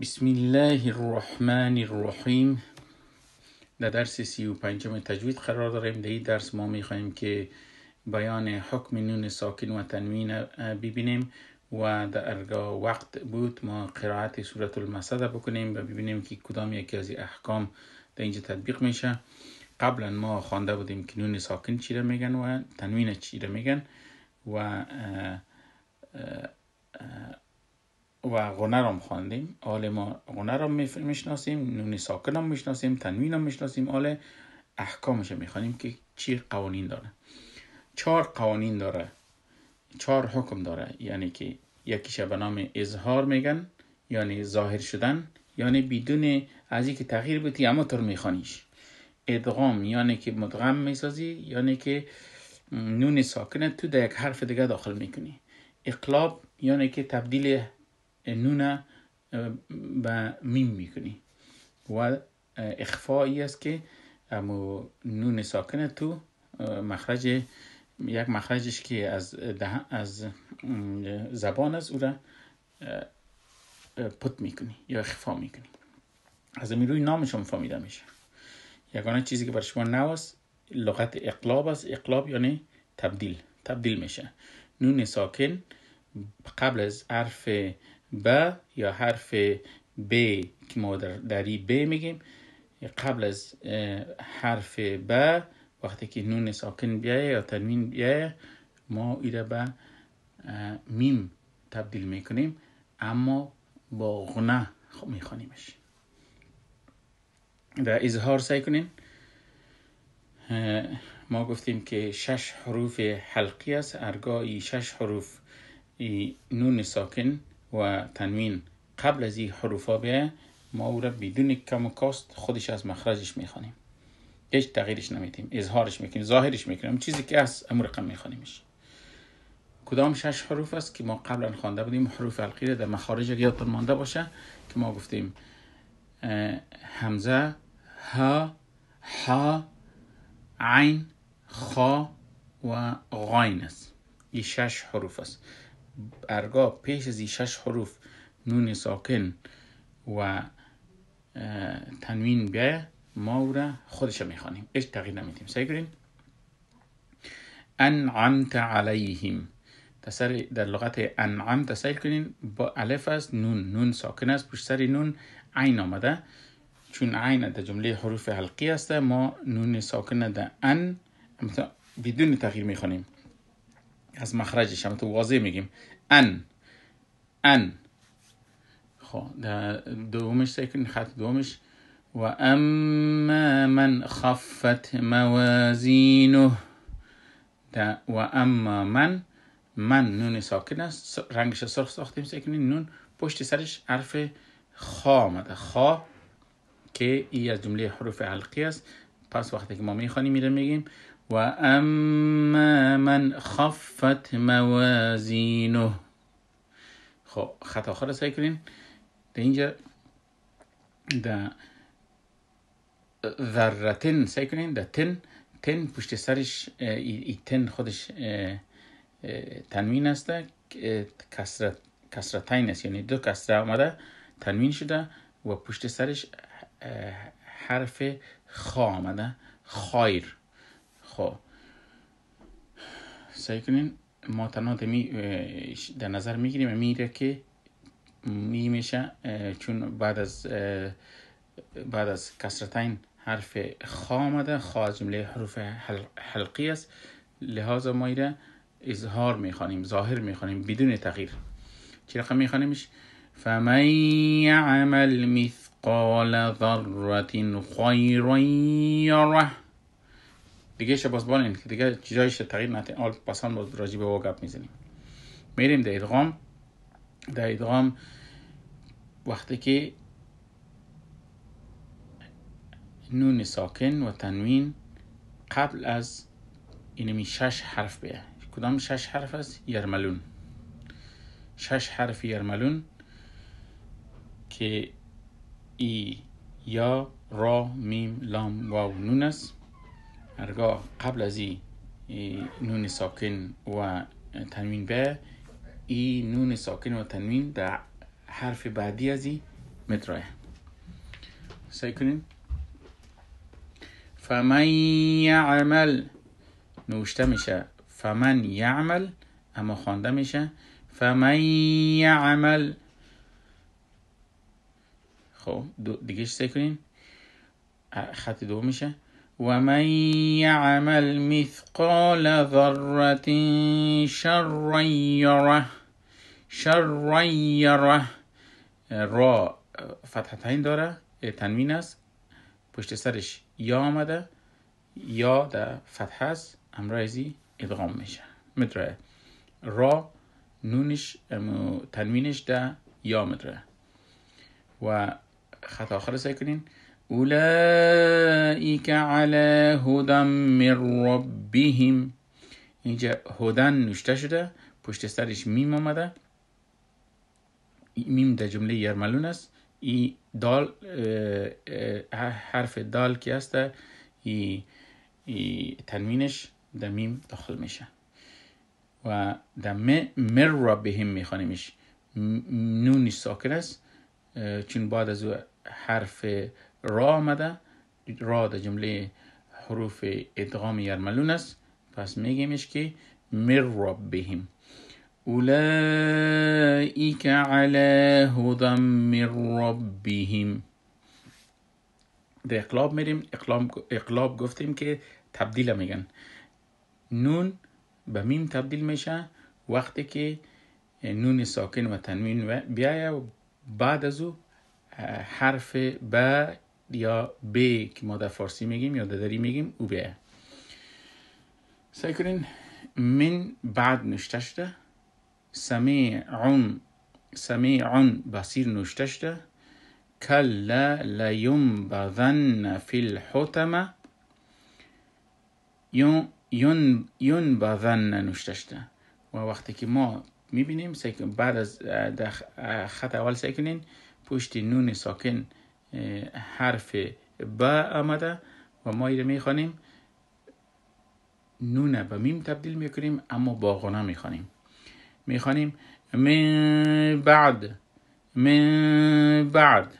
بسم الله الرحمن الرحیم در درس سی و پنجم تجوید قرار داریم در درس ما خواهیم که بیان حکم نون ساکن و تنوین ببینیم و در ارگا وقت بود ما قرائت صورت المسد بکنیم و ببینیم که کدام یکی از احکام در اینجا تطبیق میشه قبلا ما خوانده بودیم که نون ساکن را میگن و تنوین را میگن و و غنه هم خواندیم آل ما غنه هم میشناسیم نون ساکن هم میشناسیم تنوین هم میشناسیم آل احکامش میخوانیم که چی قوانین داره چهار قوانین داره چهار حکم داره یعنی که یکیشه به نام اظهار میگن یعنی ظاهر شدن یعنی بدون از که تغییر بودی اما طور میخوانیش ادغام یعنی که مدغم میسازی یعنی که نون ساکنه تو در یک حرف دیگه داخل میکنی اقلاب یعنی که تبدیل نون و میم میکنی و اخفایی است که اما نون ساکن تو مخرج یک مخرجش که از, از زبان از او را پت میکنی یا اخفا میکنی از این روی نام شما فامیده میشه یگانه چیزی که برای شما نو لغت اقلاب است اقلاب یعنی تبدیل تبدیل میشه نون ساکن قبل از حرف ب یا حرف ب که ما در دری ب میگیم قبل از حرف ب وقتی که نون ساکن بیایه یا تنوین بیایه ما ایره به میم تبدیل میکنیم اما با غنه خب میخوانیمش در اظهار سعی کنیم ما گفتیم که شش حروف حلقی است ارگاهی شش حروف نون ساکن و تنوین قبل از این حروفا بیه ما او را بدون کم و کاست خودش از مخرجش میخوانیم هیچ تغییرش نمیدیم اظهارش میکنیم ظاهرش میکنیم چیزی که از امر رقم میخوانیمش کدام شش حروف است که ما قبلا خوانده بودیم حروف القیره در مخارج یادتون مانده باشه که ما گفتیم همزه ها ها عین خا و غاین است این شش حروف است ارگا پیش از شش حروف نون ساکن و تنوین به ما را خودش میخوانیم اش تغییر نمیدیم سعی کنین انعمت علیهم تسر در لغت انعم سیل کنین با الف است نون نون ساکن است پشت سر نون عین آمده چون عین در جمله حروف حلقی است ما نون ساکن در ان بدون تغییر میخوانیم از مخرجش هم تو واضح میگیم ان ان خب دومش سیکن خط دومش و اما من خفت موازینه و اما من من نون ساکن است رنگش سرخ ساختیم سکنین نون پشت سرش حرف خا آمده خا که ای از جمله حروف حلقی است پس وقتی که ما میخوانیم میره میگیم واما من خفت موازينه خب خط آخر سعی کنین در اینجا در ذرتن سعی کنین تن تن پشت سرش ای تن خودش اه، اه، تنوین است کسرت کسرتین است یعنی دو کسره آمده تنوین شده و پشت سرش اه، حرف خا آمده خایر خب سعی کنین ما تنها در نظر میگیریم میره که میمیشه چون بعد از بعد از کسرتین حرف خا آمده خا از جمله حروف حلقی است لحاظ ما ایره اظهار میخوانیم ظاهر میخوانیم بدون تغییر چی رقم میخوانیمش فمن عمل مثقال ذره خیرا دیگه باز بانین که دیگه چیزایش تغییر نده آل پسان باز راجی به واقع میزنیم میریم در ادغام در ادغام وقتی که نون ساکن و تنوین قبل از اینمی شش حرف بیه کدام شش حرف است یرملون شش حرف یرملون که ای یا را میم لام واو نون است هرگاه قبل از این نون ساکن و تنوین به این نون ساکن و تنوین در حرف بعدی از این متراه سعی کنیم فمن یعمل نوشته میشه فمن یعمل اما خوانده میشه فمن یعمل خب دیگه سعی کنیم خط دو میشه ومن يعمل مثقال ذرة شرا يره شرا یره را فتحتین داره تنوین است پشت سرش یا آمده یا در فتح است امرایزی ادغام میشه مدره را نونش تنوینش در یا مدره و خط آخر سعی کنین اولئک علی هدی من ربهم اینجا هدن نوشته شده پشت سرش میم آمده میم در جمله یرملون است ای دال حرف دال که است ای, تنوینش در میم داخل میشه و در مر را به هم میخوانیمش نونش ساکن است چون بعد از حرف را آمده را در جمله حروف ادغام یرملون است پس میگیمش که مر بهیم. اولئیک علی مر رب بهیم. در اقلاب میریم اقلاب, گفتیم که تبدیل میگن نون به میم تبدیل میشه وقتی که نون ساکن و تنوین بیایه و بعد از او حرف به یا ب که ما در فارسی میگیم یا دری میگیم او به سعی کنین من بعد نوشته شده سمیعون سمیعون بسیر نوشته شده کلا بذن فی الحتمه یون یون بذن نوشته شده و وقتی که ما میبینیم بعد از خط اول سعی کنین پشت نون ساکن حرف ب آمده و ما ایره میخوانیم نونه به میم تبدیل میکنیم اما با باغونه میخوانیم میخوانیم من بعد من بعد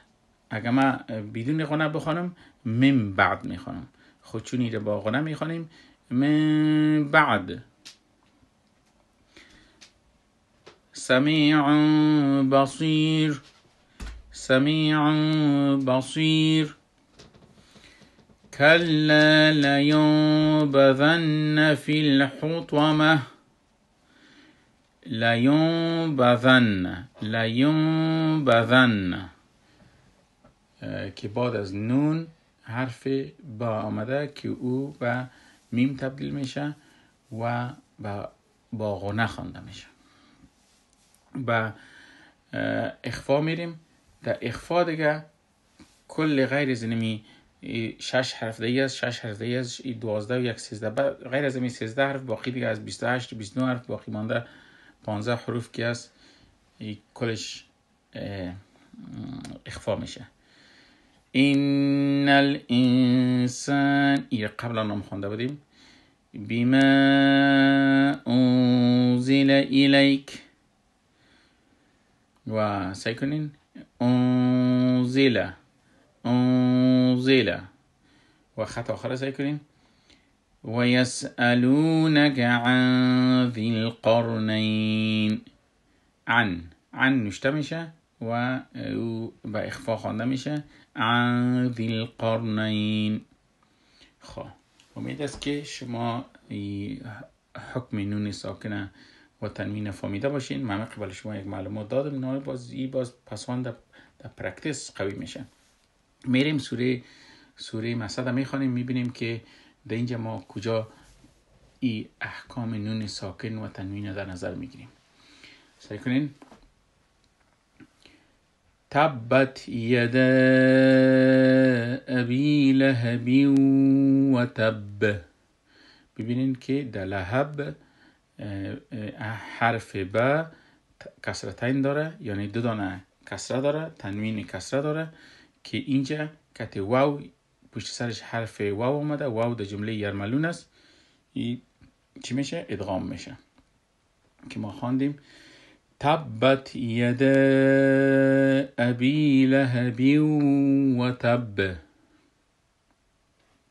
اگر ما بدون غنا بخوانم من بعد میخوانم خود خب چون ایره با غنه میخوانیم من بعد سمیع بصیر سميع بصير كلا لينبذن في الحطمة لينبذن لينبذن که بعد از نون حرف با آمده که او به میم تبدیل میشه و با غنه خوانده میشه با اخفا میریم در اخفا دیگه کل غیر از زنمی شش حرف دیگه است شش حرف دیگه است دوازده و یک سیزده غیر از این سیزده حرف باقی دیگه از بیست هشت بیست حرف باقی مانده پانزده حروف که است کلش اخفا میشه این الانسان این قبلا نام خونده بودیم بما انزل الیک و سعی کنین انزل انزل و خط آخر سعی کنیم و یسألونک عن ذی القرنین عن عن نشته میشه و او به اخفا خوانده میشه عن ذی القرنین خب امید است که شما حکم نون ساکنه و تنمین فهمیده باشین من قبل شما یک معلومات دادم نه باز ای باز پسوند در پرکتیس قوی میشن میریم سوره سوره مسد میخوانیم میبینیم که در اینجا ما کجا ای احکام نون ساکن و تنوین در نظر میگیریم سعی کنین تبت یدا ابی لهب و تب ببینین که در لهب حرف ب کسرتین داره یعنی دو دانه کسره داره تنوین کسره داره که اینجا کت واو پشت سرش حرف واو آمده واو در جمله یرملون است چی میشه ادغام میشه که ما خواندیم تبت ید ابی لهب و تب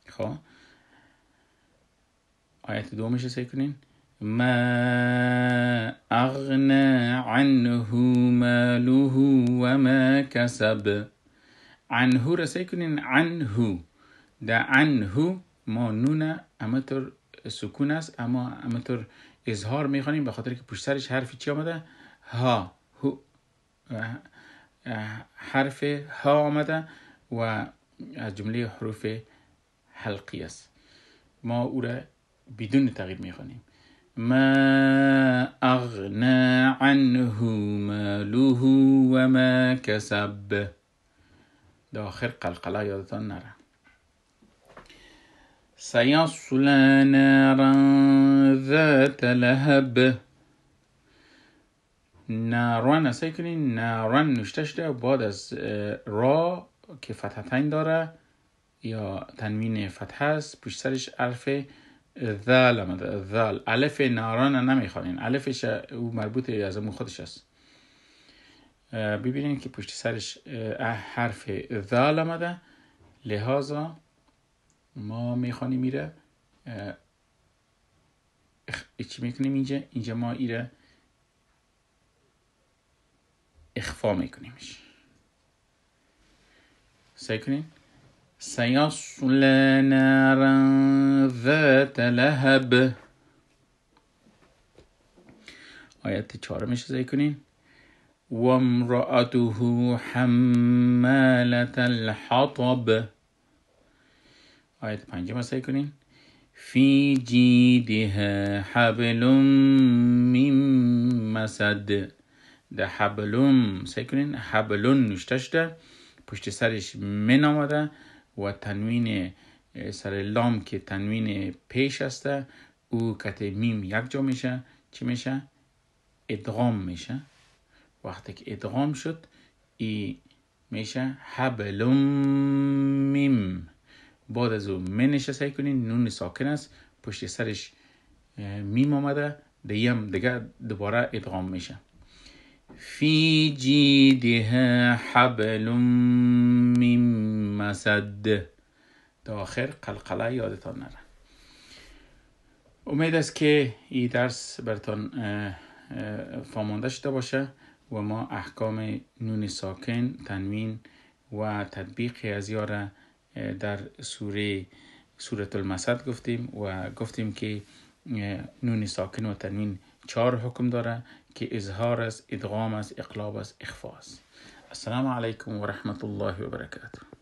خواه خب؟ آیت دومش رو کنین ما أغنى عنه ماله وما كسب عنه رسایی عنه در عنه ما نون همطور سکون است اما همطور اظهار میخوانیم به خاطر که پشت سرش حرفی چی آمده ها هو حرف ها آمده و از جمله حروف حلقی است ما او را بدون تغییر میخوانیم ما أغنى عنه ماله وما كسب داخل قلقلة يضطر سيصلى نارا ذات لهب ناران سعی کنین ناران نوشتش ده بعد از اه، را که فتحتین داره یا تنوین فتح هست پیش سرش عرفه ذال آمده ذال الف ناران نمیخوانین الفش او مربوط از امون خودش است ببینید که پشت سرش حرف ذال آمده لحاظا ما میخوانیم میره چی میکنیم اینجا اینجا ما ایره اخفا میکنیمش سعی کنیم سیصلی نارا ذات لهب آیت چهارمش رو کنین و امرأته حمالت الحطب آیت پنجم رو کنین فی جیدها حبل من مسد ده حبلم سعی کنین حبلون نوشته شده پشت سرش من آمده و تنوین سر لام که تنوین پیش است او کت میم یک جا میشه چی میشه ادغام میشه وقتی که ادغام شد ای میشه حبلم میم بعد از او من نشسته کنین نون ساکن است پشت سرش میم آمده دیم دیگه دوباره ادغام میشه فی جیدها حبلم میم مسد آخر قلقله یادتان نره امید است که این درس برتان فامانده شده باشه و ما احکام نون ساکن تنوین و تطبیق از یاره در سوره سوره المسد گفتیم و گفتیم که نون ساکن و تنوین چهار حکم داره که اظهار است ادغام است اقلاب است اخفا است السلام علیکم و رحمت الله و برکاته